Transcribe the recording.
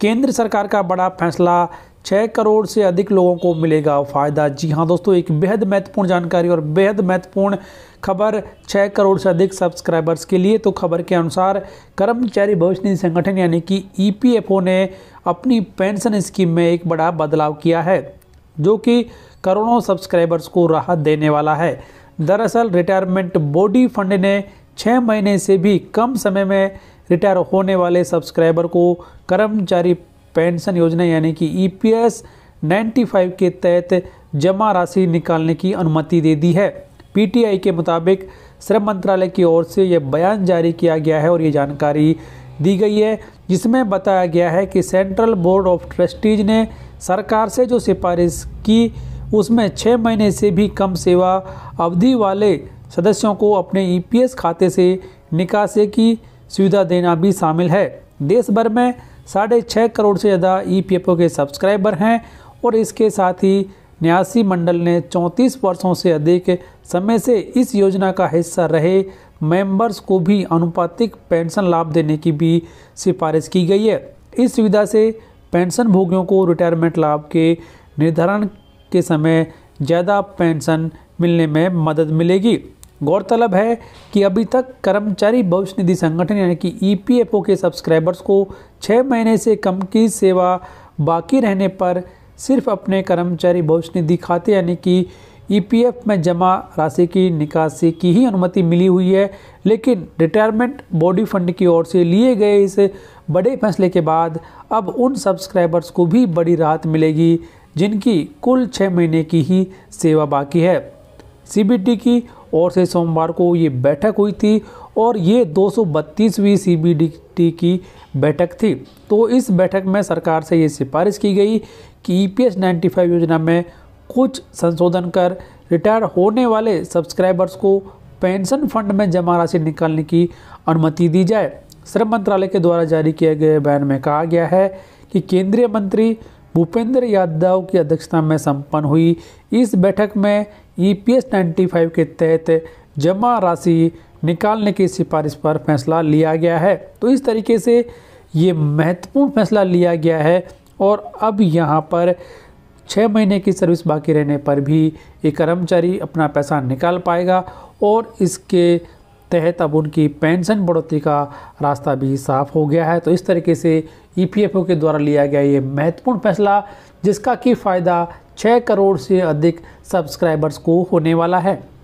केंद्र सरकार का बड़ा फैसला छः करोड़ से अधिक लोगों को मिलेगा फ़ायदा जी हाँ दोस्तों एक बेहद महत्वपूर्ण जानकारी और बेहद महत्वपूर्ण खबर छः करोड़ से अधिक सब्सक्राइबर्स के लिए तो खबर के अनुसार कर्मचारी भविष्य निधि संगठन यानी कि ईपीएफओ ने अपनी पेंशन स्कीम में एक बड़ा बदलाव किया है जो कि करोड़ों सब्सक्राइबर्स को राहत देने वाला है दरअसल रिटायरमेंट बॉडी फंड ने छः महीने से भी कम समय में रिटायर होने वाले सब्सक्राइबर को कर्मचारी पेंशन योजना यानी कि ई पी एस फाइव के तहत जमा राशि निकालने की अनुमति दे दी है पीटीआई के मुताबिक श्रम मंत्रालय की ओर से यह बयान जारी किया गया है और ये जानकारी दी गई है जिसमें बताया गया है कि सेंट्रल बोर्ड ऑफ ट्रस्टीज ने सरकार से जो सिफारिश की उसमें छः महीने से भी कम सेवा अवधि वाले सदस्यों को अपने ईपीएस e खाते से निकासी की सुविधा देना भी शामिल है देश भर में साढ़े छः करोड़ से ज़्यादा ई e के सब्सक्राइबर हैं और इसके साथ ही न्यासी मंडल ने 34 वर्षों से अधिक समय से इस योजना का हिस्सा रहे मेंबर्स को भी अनुपातिक पेंशन लाभ देने की भी सिफारिश की गई है इस सुविधा से पेंशन भोगियों को रिटायरमेंट लाभ के निर्धारण के समय ज़्यादा पेंशन मिलने में मदद मिलेगी गौरतलब है कि अभी तक कर्मचारी भविष्य निधि संगठन यानी कि ईपीएफओ के सब्सक्राइबर्स को छः महीने से कम की सेवा बाकी रहने पर सिर्फ अपने कर्मचारी भविष्य निधि खाते यानी कि ईपीएफ में जमा राशि की निकासी की ही अनुमति मिली हुई है लेकिन रिटायरमेंट बॉडी फंड की ओर से लिए गए इस बड़े फैसले के बाद अब उन सब्सक्राइबर्स को भी बड़ी राहत मिलेगी जिनकी कुल छः महीने की ही सेवा बाकी है सीबीटी की और से सोमवार को ये बैठक हुई थी और ये 232वीं सीबीडीटी की बैठक थी तो इस बैठक में सरकार से ये सिफारिश की गई कि ईपीएस e 95 योजना में कुछ संशोधन कर रिटायर होने वाले सब्सक्राइबर्स को पेंशन फंड में जमा राशि निकालने की अनुमति दी जाए श्रम मंत्रालय के द्वारा जारी किए गए बयान में कहा गया है कि केंद्रीय मंत्री भूपेंद्र यादव की अध्यक्षता में संपन्न हुई इस बैठक में E P S ninety five के तहत जमा राशि निकालने की सिफारिश पर फैसला लिया गया है तो इस तरीके से ये महत्वपूर्ण फैसला लिया गया है और अब यहाँ पर छः महीने की सर्विस बाकी रहने पर भी ये कर्मचारी अपना पैसा निकाल पाएगा और इसके तहत अब उनकी पेंशन बढ़ोतरी का रास्ता भी साफ हो गया है तो इस तरीके से ईपीएफओ e के द्वारा लिया गया ये महत्वपूर्ण फैसला जिसका कि फ़ायदा छः करोड़ से अधिक सब्सक्राइबर्स को होने वाला है